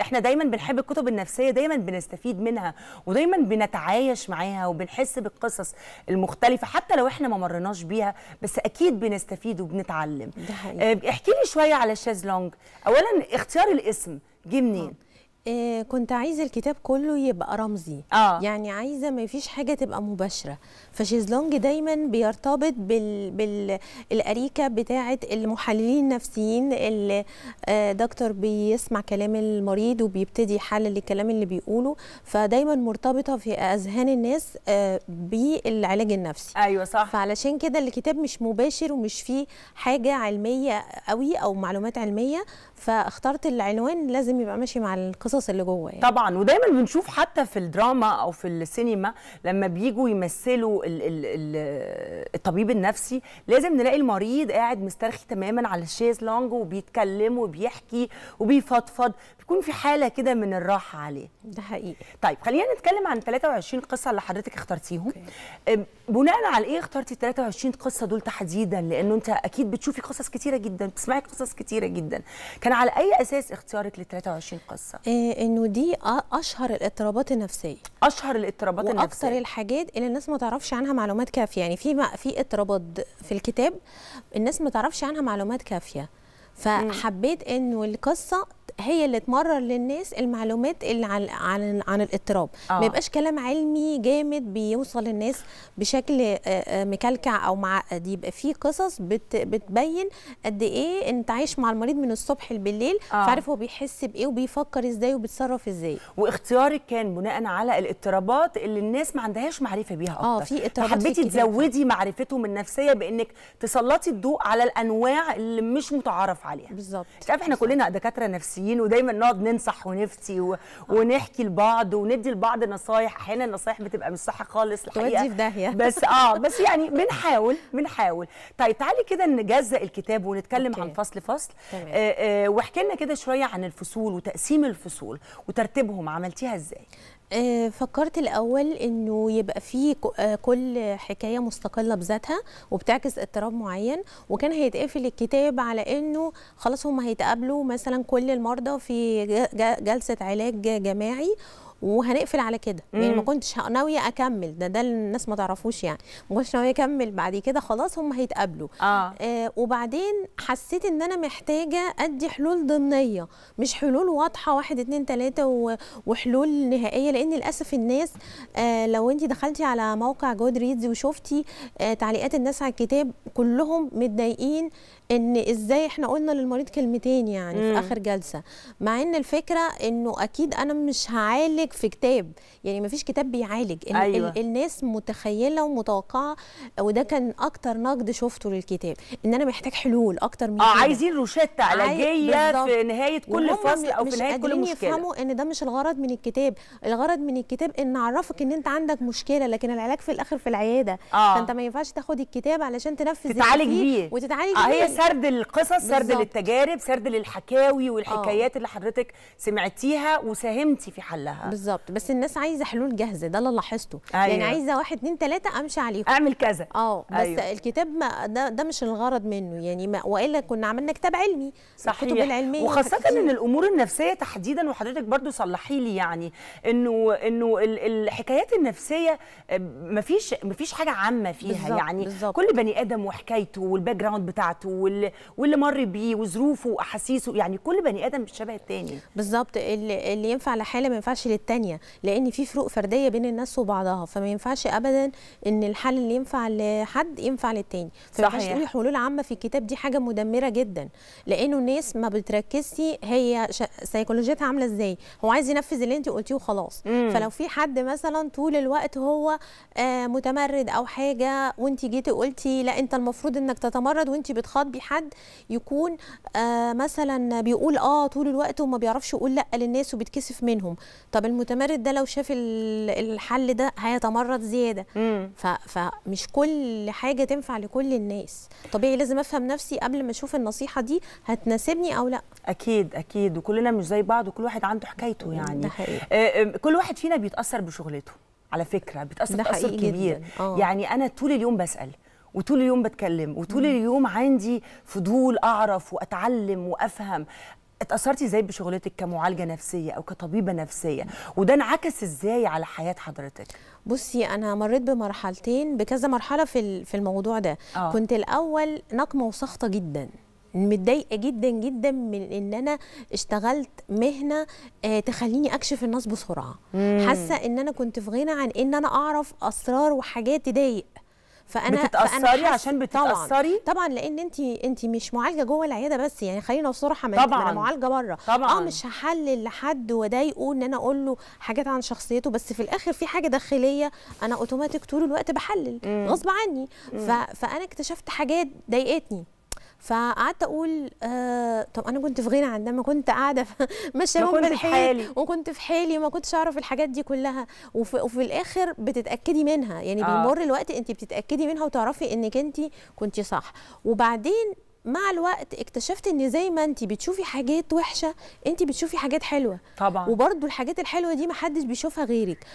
احنا دايما بنحب الكتب النفسيه دايما بنستفيد منها ودايما بنتعايش معاها وبنحس بالقصص المختلفه حتى لو احنا ما مرناش بيها بس اكيد بنستفيد وبنتعلم آه، احكي لي شويه على شازلونج اولا اختيار الاسم جه منين آه، كنت عايزه الكتاب كله يبقى رمزي آه. يعني عايزه ما فيش حاجه تبقى مباشره فشيزلونج دايما بيرتبط بال... بالاريكه بتاعه المحللين النفسيين الدكتور آه، دكتور بيسمع كلام المريض وبيبتدي يحلل الكلام اللي بيقوله فدايما مرتبطه في اذهان الناس آه، بالعلاج النفسي ايوه صح فعلشان كده الكتاب مش مباشر ومش فيه حاجه علميه قوي او معلومات علميه فاخترت العنوان لازم يبقى ماشي مع القصص القصص اللي جوه يعني. طبعا ودايما بنشوف حتى في الدراما او في السينما لما بيجوا يمثلوا ال ال ال الطبيب النفسي لازم نلاقي المريض قاعد مسترخي تماما على الشيز لونج وبيتكلم وبيحكي وبيفضفض بيكون في حاله كده من الراحه عليه ده حقيقي طيب خلينا نتكلم عن 23 قصه اللي حضرتك اخترتيهم بناء على ايه اخترتي 23 قصه دول تحديدا لانه انت اكيد بتشوفي قصص كتيره جدا بتسمعي قصص كتيره جدا كان على اي اساس اختيارك لل 23 قصه آه، انه دي اشهر الاضطرابات النفسيه اشهر الاضطرابات النفسيه واكثر الحاجات اللي الناس ما تعرفش عنها معلومات كافيه يعني في في اضطرابات في الكتاب الناس ما تعرفش عنها معلومات كافيه فحبيت انه القصه هي اللي تمرر للناس المعلومات اللي عن عن, عن الاضطراب آه. ما يبقاش كلام علمي جامد بيوصل للناس بشكل آه، آه، مكلكع او معقد يبقى في قصص بت بتبين قد ايه انت عايش مع المريض من الصبح لبالليل آه. فعارف هو بيحس بايه وبيفكر ازاي وبيتصرف ازاي واختيارك كان بناء على الاضطرابات اللي الناس ما عندهاش معرفه بيها آه، اكتر اه في اضطرابات حبيتي تزودي معرفتهم النفسيه بانك تسلطي الضوء على الانواع اللي مش متعارف عليها بالظبط احنا كلنا دكاتره نفسيين مصريين ودايما نقعد ننصح ونفتي و... آه. ونحكي لبعض وندي لبعض نصايح احيانا النصايح بتبقى مش صح خالص الحقيقه في داهيه بس اه بس يعني بنحاول بنحاول طيب تعالي كده نجزأ الكتاب ونتكلم أوكي. عن فصل فصل تمام. آه، آه، واحكي لنا كده شويه عن الفصول وتقسيم الفصول وترتيبهم عملتيها ازاي آه، فكرت الاول انه يبقى في آه، كل حكايه مستقله بذاتها وبتعكس اضطراب معين وكان هيتقفل الكتاب على انه خلاص هم هيتقابلوا مثلا كل المرضى في جلسه علاج جماعي وهنقفل على كده يعني ما كنتش ناويه اكمل ده ده الناس ما تعرفوش يعني ما كنتش ناويه اكمل بعد كده خلاص هم هيتقابلوا آه. آه وبعدين حسيت ان انا محتاجه ادي حلول ضمنيه مش حلول واضحه واحد اتنين تلاته وحلول نهائيه لان للاسف الناس آه لو انت دخلتي على موقع جود ريدز وشفتي آه تعليقات الناس على الكتاب كلهم متضايقين ان ازاي احنا قلنا للمريض كلمتين يعني مم. في اخر جلسه مع ان الفكره انه اكيد انا مش هعالج في كتاب يعني ما فيش كتاب بيعالج إن أيوة. ال الناس متخيله ومتوقعه وده كان اكتر نقد شفته للكتاب ان انا محتاج حلول اكتر من اه عايزين روشته علاجيه في نهايه كل فصل او في نهايه كل مشكله يفهموا ان ده مش الغرض من الكتاب الغرض من الكتاب ان اعرفك ان انت عندك مشكله لكن العلاج في الاخر في العياده آه. فانت ما ينفعش تاخد الكتاب علشان تنفذ تتعالج بيه وتتعالج آه هي سرد القصص بالزبط. سرد للتجارب سرد للحكاوي والحكايات آه. اللي حضرتك سمعتيها وساهمتي في حلها بالظبط بس الناس عايزه حلول جاهزه ده اللي لاحظته يعني أيوة. يعني عايزه واحد اتنين تلاته امشي عليهم اعمل كذا اه بس أيوة. الكتاب ما ده, ده مش الغرض منه يعني ما والا كنا عملنا كتاب علمي صحيح الكتب العلميه وخاصه ان الامور النفسيه تحديدا وحضرتك برضو صلحي لي يعني انه انه الحكايات النفسيه آه، مفيش مفيش حاجه عامه فيها بالزبط. يعني بالزبط. كل بني ادم وحكايته والباك جراوند بتاعته واللي, واللي مر بيه وظروفه واحاسيسه يعني كل بني ادم شبه التاني بالظبط اللي, ينفع لحاله ما ينفعش للتانيه لان في فروق فرديه بين الناس وبعضها فما ينفعش ابدا ان الحل اللي ينفع لحد ينفع للتاني فما تقولي حلول عامه في الكتاب دي حاجه مدمره جدا لانه الناس ما بتركزي هي سيكولوجيتها عامله ازاي هو عايز ينفذ اللي انت قلتيه وخلاص فلو في حد مثلا طول الوقت هو آه متمرد او حاجه وانت جيتي قلتي لا انت المفروض انك تتمرد وانت بتخاطبي تقابلي حد يكون آه، مثلا بيقول اه طول الوقت وما بيعرفش يقول لا للناس وبيتكسف منهم طب المتمرد ده لو شاف الحل ده هيتمرد زياده فمش كل حاجه تنفع لكل الناس طبيعي لازم افهم نفسي قبل ما اشوف النصيحه دي هتناسبني او لا اكيد اكيد وكلنا مش زي بعض وكل واحد عنده حكايته يعني ده حقيقي. آه، آه، كل واحد فينا بيتاثر بشغلته على فكره بتاثر تاثر كبير آه. يعني انا طول اليوم بسال وطول اليوم بتكلم وطول اليوم عندي فضول اعرف واتعلم وافهم اتاثرتي ازاي بشغلتك كمعالجه نفسيه او كطبيبه نفسيه وده انعكس ازاي على حياه حضرتك بصي انا مريت بمرحلتين بكذا مرحله في في الموضوع ده آه. كنت الاول نقمه وسخطه جدا متضايقه جدا جدا من ان انا اشتغلت مهنه آه تخليني اكشف الناس بسرعه حاسه ان انا كنت في غنى عن ان انا اعرف اسرار وحاجات تضايق فانا بتتاثري عشان بتتاثري طبعا لان انت انت مش معالجه جوه العياده بس يعني خلينا بصراحه ما انا معالجه بره طبعا اه مش هحلل لحد واضايقه ان انا اقول له حاجات عن شخصيته بس في الاخر في حاجه داخليه انا اوتوماتيك طول الوقت بحلل غصب عني فانا اكتشفت حاجات ضايقتني فقعدت اقول آه طب انا كنت في غنى عندما كنت قاعده ماشيه في حالي وكنت في حالي وما كنتش اعرف الحاجات دي كلها وفي, وفي الاخر بتتاكدي منها يعني آه. بيمر الوقت انت بتتاكدي منها وتعرفي انك انت كنت صح وبعدين مع الوقت اكتشفت ان زي ما انت بتشوفي حاجات وحشه انت بتشوفي حاجات حلوه طبعا وبرده الحاجات الحلوه دي محدش بيشوفها غيرك